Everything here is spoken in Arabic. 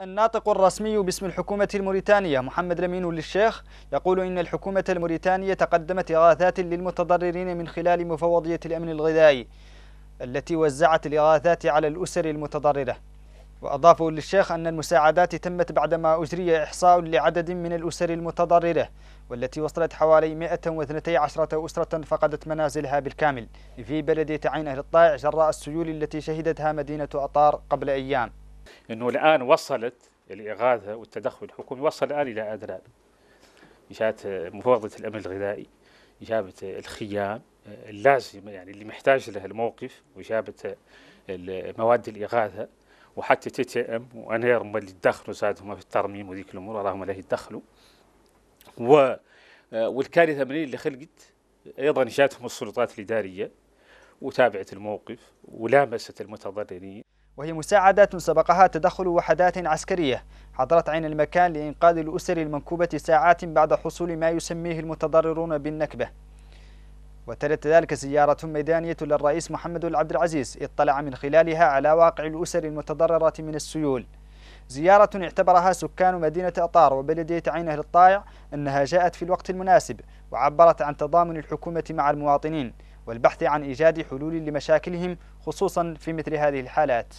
الناطق الرسمي باسم الحكومة الموريتانية محمد لمين للشيخ يقول إن الحكومة الموريتانية تقدمت إغاثات للمتضررين من خلال مفوضية الأمن الغذائي التي وزعت الإغاثات على الأسر المتضررة وأضافوا للشيخ أن المساعدات تمت بعدما أجري إحصاء لعدد من الأسر المتضررة والتي وصلت حوالي 112 أسرة فقدت منازلها بالكامل في بلدية عين أهل الطائع جراء السيول التي شهدتها مدينة أطار قبل أيام انه الان وصلت الاغاثه والتدخل الحكومي وصل الان الى اذنان اجابه مفوضه الامن الغذائي اجابه الخيام اللازمه يعني اللي محتاج لها الموقف واجابه مواد الاغاثه وحتى تي تي ام وانير اللي تدخلوا زادهم في الترميم وذيك الامور راهم لا يتدخلوا و والكارثه من اللي خلقت ايضا جاتهم السلطات الاداريه وتابعت الموقف ولامست المتضررين وهي مساعدات سبقها تدخل وحدات عسكرية حضرت عين المكان لإنقاذ الأسر المنكوبة ساعات بعد حصول ما يسميه المتضررون بالنكبة وتلت ذلك زيارة ميدانية للرئيس محمد عبد العزيز اطلع من خلالها على واقع الأسر المتضررة من السيول زيارة اعتبرها سكان مدينة أطار وبلدية عينه للطائع أنها جاءت في الوقت المناسب وعبرت عن تضامن الحكومة مع المواطنين والبحث عن إيجاد حلول لمشاكلهم خصوصا في مثل هذه الحالات